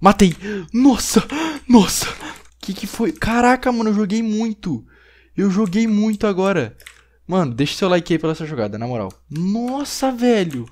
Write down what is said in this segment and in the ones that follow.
Matei. Nossa, nossa. Que que foi? Caraca, mano, eu joguei muito. Eu joguei muito agora. Mano, deixa seu like aí pela essa jogada, na moral. Nossa, velho.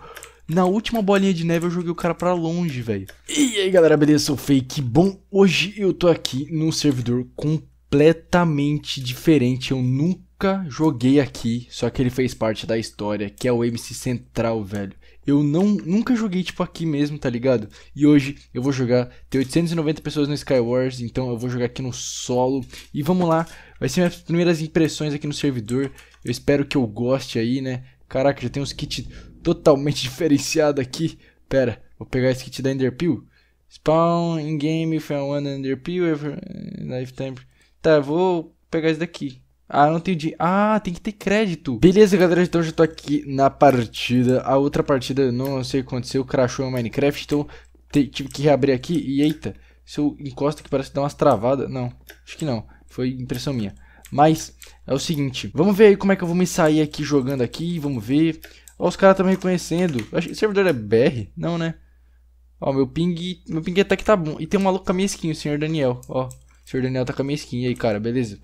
Na última bolinha de neve eu joguei o cara pra longe, velho. E aí, galera, beleza? Sou Fake. Bom, hoje eu tô aqui num servidor completamente diferente. Eu nunca joguei aqui, só que ele fez parte da história, que é o MC Central, velho. Eu não, nunca joguei, tipo, aqui mesmo, tá ligado? E hoje eu vou jogar. Tem 890 pessoas no Skywars, então eu vou jogar aqui no solo. E vamos lá. Vai ser minhas primeiras impressões aqui no servidor. Eu espero que eu goste aí, né? Caraca, já tem uns kits totalmente diferenciados aqui. Pera, vou pegar esse kit da Enderpeel. Spawn in game found I Enderpeel eh, lifetime. Tá, vou pegar esse daqui. Ah, não dinheiro. Ah, tem que ter crédito. Beleza, galera, então já tô aqui na partida. A outra partida, não sei o que aconteceu, crashou em Minecraft, então tive que reabrir aqui e eita, se eu encosto que parece dar umas travadas. Não, acho que não, foi impressão minha. Mas é o seguinte, vamos ver aí como é que eu vou me sair aqui jogando aqui, vamos ver. Ó, os caras estão me reconhecendo. Acho que o servidor é BR? Não, né? Ó, meu ping, meu ping até que tá bom. E tem um maluco com a minha skin, o senhor Daniel, ó. O senhor Daniel tá com a minha skin. E aí, cara, beleza?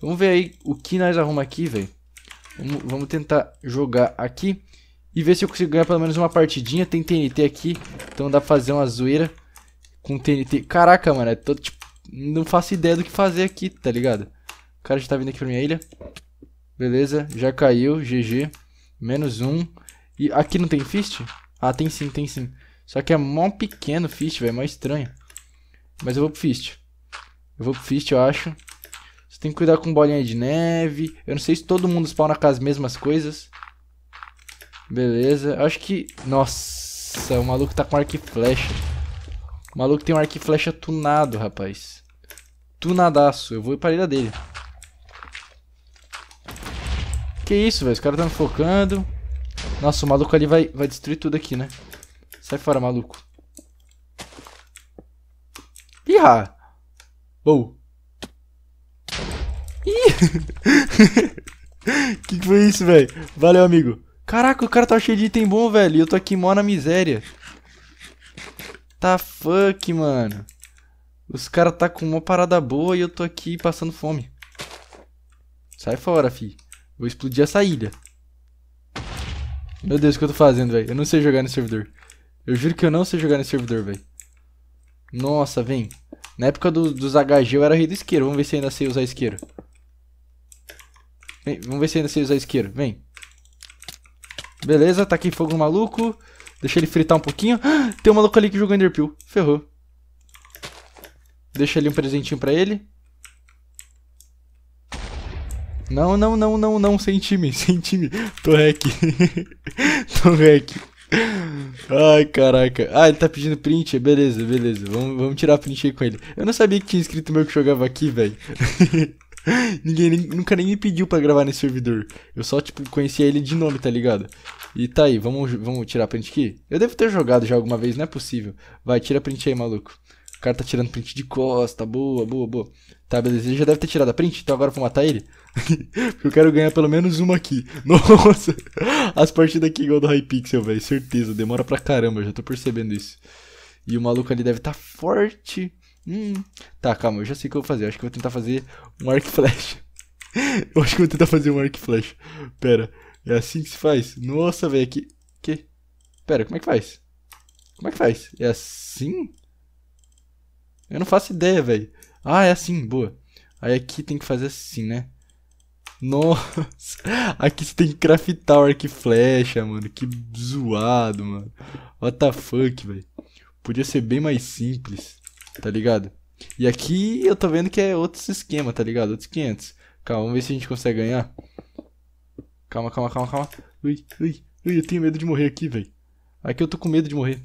Vamos ver aí o que nós arrumamos aqui, velho. Vamos, vamos, tentar jogar aqui e ver se eu consigo ganhar pelo menos uma partidinha. Tem TNT aqui, então dá pra fazer uma zoeira com TNT. Caraca, mano, é tô, tipo, não faço ideia do que fazer aqui, tá ligado? O cara já tá vindo aqui pra minha ilha. Beleza, já caiu, GG. Menos um. E aqui não tem fist? Ah, tem sim, tem sim. Só que é mó pequeno fist, velho, é mó estranho. Mas eu vou pro fist. Eu vou pro fist, eu acho tem que cuidar com bolinha de neve. Eu não sei se todo mundo spawna com as mesmas coisas. Beleza. Eu acho que... Nossa, o maluco tá com arco e flecha. O maluco tem um arco e flecha tunado, rapaz. Tunadaço. Eu vou ir pra ilha dele. Que isso, velho. Os caras estão me focando. Nossa, o maluco ali vai, vai destruir tudo aqui, né? Sai fora, maluco. Ih, Boa. que que foi isso, velho? Valeu, amigo. Caraca, o cara tá cheio de item bom, velho. E eu tô aqui mó na miséria. Tá fuck, mano. Os caras tá com uma parada boa e eu tô aqui passando fome. Sai fora, fi. Vou explodir essa ilha. Meu Deus, o que eu tô fazendo, velho? Eu não sei jogar no servidor. Eu juro que eu não sei jogar no servidor, velho. Nossa, vem. Na época do, dos HG eu era rei do isqueiro. Vamos ver se ainda sei usar isqueiro. Vem, vamos ver se ainda sei usar isqueiro. Vem. Beleza, tá aqui fogo no maluco. Deixa ele fritar um pouquinho. Ah, tem um maluco ali que jogou Enderpeel. Ferrou. Deixa ali um presentinho pra ele. Não, não, não, não, não. Sem time, sem time. Tô hack. Tô hack. Ai, caraca. Ah, ele tá pedindo print. Beleza, beleza. Vamos, vamos tirar print aí com ele. Eu não sabia que tinha escrito meu que jogava aqui, velho. Ninguém nem, nunca nem me pediu para gravar nesse servidor. Eu só, tipo, conhecia ele de nome, tá ligado? E tá aí, vamos, vamos tirar print aqui? Eu devo ter jogado já alguma vez, não é possível. Vai, tira print aí, maluco. O cara tá tirando print de costa, boa, boa, boa. Tá, beleza, ele já deve ter tirado a print, então agora eu vou matar ele. Porque eu quero ganhar pelo menos uma aqui. Nossa, as partidas aqui igual do Hypixel, velho, certeza, demora pra caramba, já tô percebendo isso. E o maluco ali deve estar tá forte. Hum. Tá, calma, eu já sei o que eu vou fazer. Eu acho que eu vou tentar fazer um arc flash. eu acho que eu vou tentar fazer um arc flash. Pera, é assim que se faz? Nossa, velho, aqui. Que? Pera, como é que faz? Como é que faz? É assim? Eu não faço ideia, velho. Ah, é assim, boa. Aí aqui tem que fazer assim, né? Nossa, aqui você tem que craftar o arco e flecha, mano. Que zoado, mano. What the fuck, velho. Podia ser bem mais simples tá ligado? E aqui eu tô vendo que é outro esquema, tá ligado? Outros 500. Calma, vamos ver se a gente consegue ganhar. Calma, calma, calma, calma. Ui, ui, ui, eu tenho medo de morrer aqui, velho. Aqui eu tô com medo de morrer.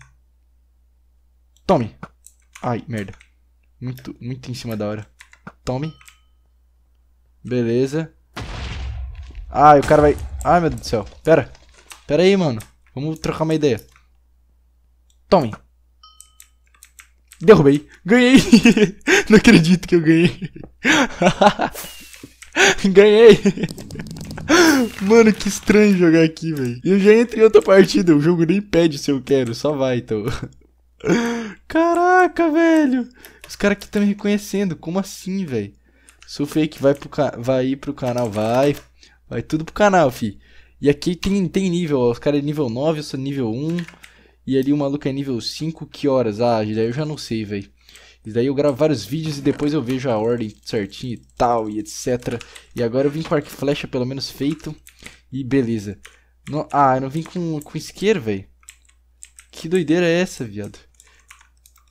Tome. Ai, merda. Muito, muito em cima da hora. Tome. Beleza. Ai, o cara vai... Ai, meu Deus do céu. Pera. Pera aí, mano. Vamos trocar uma ideia. Tome. Derrubei. Ganhei. Não acredito que eu ganhei. ganhei. Mano, que estranho jogar aqui, velho. Eu já entrei em outra partida. O jogo nem pede se eu quero. Só vai, então. Caraca, velho. Os caras aqui estão me reconhecendo. Como assim, velho? Sou fake. Vai, pro vai ir pro canal. Vai. Vai tudo pro canal, fi. E aqui tem, tem nível, ó. Os caras é nível 9, eu sou nível 1. E ali o maluco é nível 5, que horas? Ah, daí eu já não sei, velho. E daí eu gravo vários vídeos e depois eu vejo a ordem certinho e tal, e etc. E agora eu vim com arco e flecha pelo menos feito. E beleza. ah, eu não vim com, com isqueiro, velho. Que doideira é essa, viado?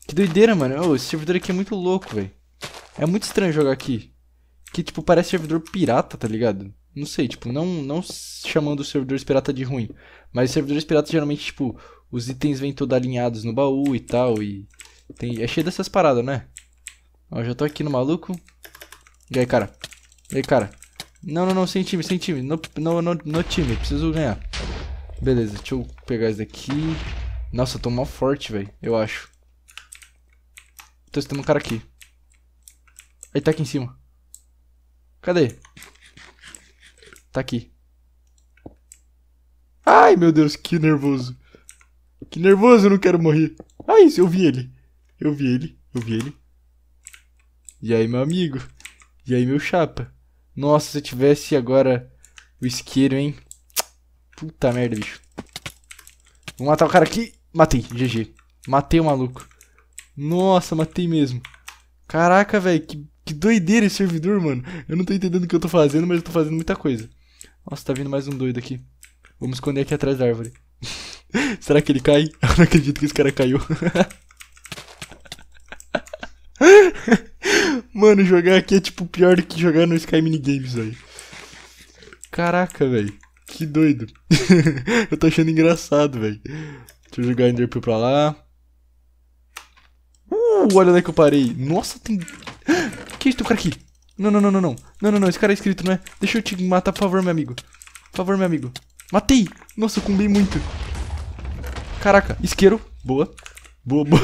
Que doideira, mano. Oh, esse servidor aqui é muito louco, velho. É muito estranho jogar aqui. Que, tipo, parece servidor pirata, tá ligado? Não sei, tipo, não, não chamando os servidores pirata de ruim. Mas os servidores pirata geralmente, tipo, os itens vêm todos alinhados no baú e tal. E tem, é cheio dessas paradas, né? Ó, já tô aqui no maluco. E aí, cara? E aí, cara? Não, não, não, sem time, sem time. No, no, no, no time, preciso ganhar. Beleza, deixa eu pegar isso daqui. Nossa, eu tô mal forte, velho, eu acho. Tô estando um cara aqui. Ele tá aqui em cima. Cadê? Tá aqui. Ai, meu Deus, que nervoso. Que nervoso, eu não quero morrer. Ah, isso, eu vi ele. Eu vi ele, eu vi ele. E aí, meu amigo? E aí, meu chapa? Nossa, se eu tivesse agora o isqueiro, hein? Puta merda, bicho. Vou matar o cara aqui. Matei, GG. Matei o maluco. Nossa, matei mesmo. Caraca, velho, que, que doideira esse servidor, mano. Eu não tô entendendo o que eu tô fazendo, mas eu tô fazendo muita coisa. Nossa, tá vindo mais um doido aqui. Vamos esconder aqui atrás da árvore. Será que ele cai? Eu não acredito que esse cara caiu. Mano, jogar aqui é tipo pior do que jogar no Sky Minigames, velho. Caraca, velho. Que doido. eu tô achando engraçado, velho. Deixa eu jogar Enderpeel pra lá. Uh, olha onde é que eu parei. Nossa, tem... que é isso? Tem um cara aqui. Não, não, não, não, não. Não, não, não. Esse cara é inscrito, não é? Deixa eu te matar, por favor, meu amigo. Por favor, meu amigo. Matei! Nossa, eu combi muito. Caraca, isqueiro. Boa. Boa, boa.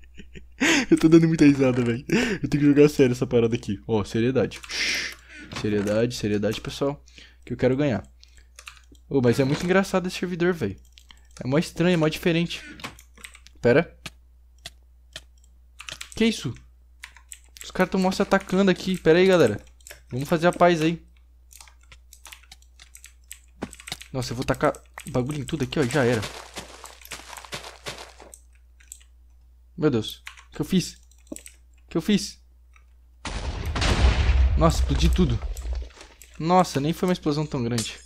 eu tô dando muita risada, velho. Eu tenho que jogar sério essa parada aqui. Ó, oh, seriedade. Seriedade, seriedade, pessoal. Que eu quero ganhar. Oh, mas é muito engraçado esse servidor, velho. É mó estranho, é mó diferente. Pera. Que isso? caras estão se atacando aqui. Pera aí, galera. Vamos fazer a paz aí. Nossa, eu vou tacar bagulho em tudo aqui, ó. Já era. Meu Deus. O que eu fiz? O que eu fiz? Nossa, explodi tudo. Nossa, nem foi uma explosão tão grande.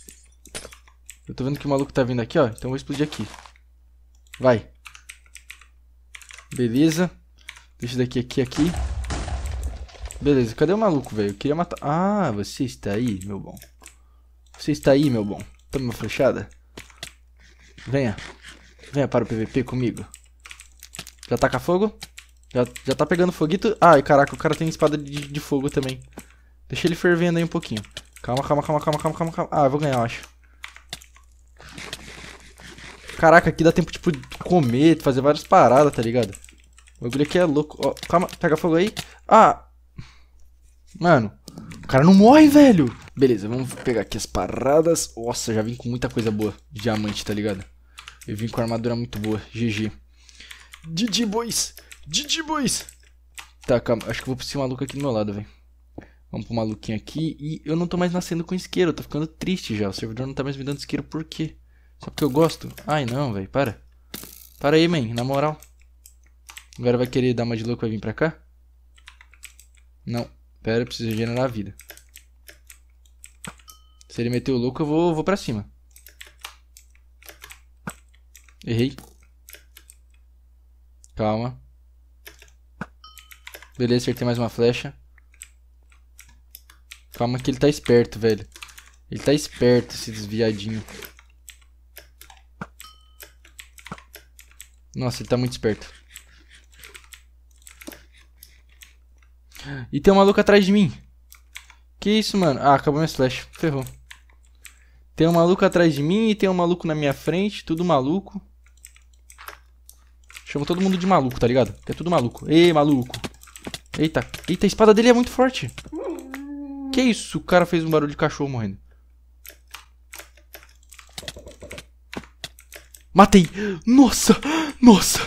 Eu tô vendo que o maluco tá vindo aqui, ó. Então eu vou explodir aqui. Vai. Beleza. Deixa daqui, aqui, aqui. Beleza, cadê o maluco, velho? Eu queria matar... Ah, você está aí, meu bom. Você está aí, meu bom. Toma uma flechada. Venha. Venha para o PVP comigo. Já taca tá fogo? Já, já tá pegando foguito. Ai, caraca, o cara tem espada de, de fogo também. Deixa ele fervendo aí um pouquinho. Calma, calma, calma, calma, calma, calma, calma. Ah, eu vou ganhar, eu acho. Caraca, aqui dá tempo, tipo, de comer, de fazer várias paradas, tá ligado? O bagulho aqui é louco. Ó, calma, pega fogo aí. Ah, Mano, o cara não morre, velho. Beleza, vamos pegar aqui as paradas. Nossa, já vim com muita coisa boa. Diamante, tá ligado? Eu vim com armadura muito boa. GG. Didi Boys. Didi Boys. Tá, calma. Acho que vou pra esse maluco aqui do meu lado, velho. Vamos pro maluquinho aqui. E eu não tô mais nascendo com isqueiro. Eu tô ficando triste já. O servidor não tá mais me dando isqueiro por quê? Só porque eu gosto? Ai, não, velho. Para. Para aí, man. Na moral. Agora vai querer dar uma de louco e vir pra cá? Não. Pera, eu preciso regenerar a vida. Se ele meter o louco, eu vou, vou pra cima. Errei. Calma. Beleza, acertei mais uma flecha. Calma que ele tá esperto, velho. Ele tá esperto, esse desviadinho. Nossa, ele tá muito esperto. E tem um maluco atrás de mim. Que isso, mano? Ah, acabou minha slash. Ferrou. Tem um maluco atrás de mim e tem um maluco na minha frente. Tudo maluco. Chamo todo mundo de maluco, tá ligado? Que é tudo maluco. Ei, maluco. Eita. Eita, a espada dele é muito forte. Que isso? O cara fez um barulho de cachorro morrendo. Matei. Nossa. Nossa.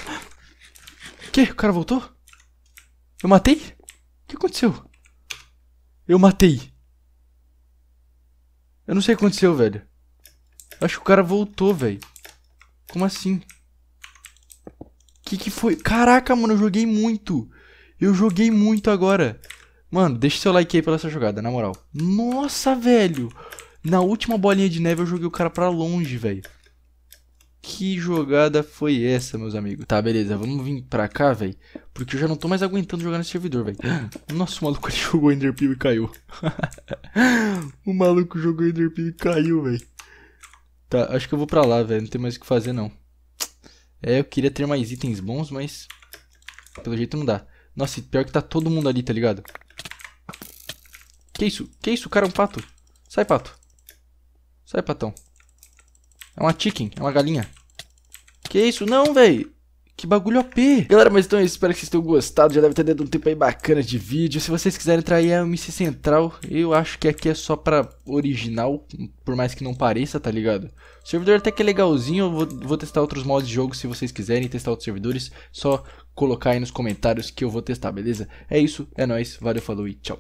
Que? O cara voltou? Eu matei? aconteceu? Eu matei. Eu não sei o que aconteceu, velho. Acho que o cara voltou, velho. Como assim? Que que foi? Caraca, mano, eu joguei muito. Eu joguei muito agora. Mano, deixa seu like aí pela essa jogada, na moral. Nossa, velho. Na última bolinha de neve eu joguei o cara pra longe, velho. Que jogada foi essa, meus amigos? Tá, beleza, vamos vir pra cá, velho. Porque eu já não tô mais aguentando jogar nesse servidor, velho. Nossa, o maluco ele jogou Enderpeel e caiu. o maluco jogou Enderpeel e caiu, velho. Tá, acho que eu vou pra lá, velho. Não tem mais o que fazer, não. É, eu queria ter mais itens bons, mas... Pelo jeito não dá. Nossa, pior que tá todo mundo ali, tá ligado? Que isso? Que isso? O cara é um pato. Sai, pato. Sai, patão. É uma chicken, é uma galinha. Que isso? Não, velho. Que bagulho OP! Galera, mas então é isso, espero que vocês tenham gostado, já deve ter dado um tempo aí bacana de vídeo. Se vocês quiserem entrar aí, é o MC Central, eu acho que aqui é só pra original, por mais que não pareça, tá ligado? O servidor até que é legalzinho, eu vou, vou testar outros modos de jogo se vocês quiserem testar outros servidores, só colocar aí nos comentários que eu vou testar, beleza? É isso, é nóis, valeu, falou e tchau!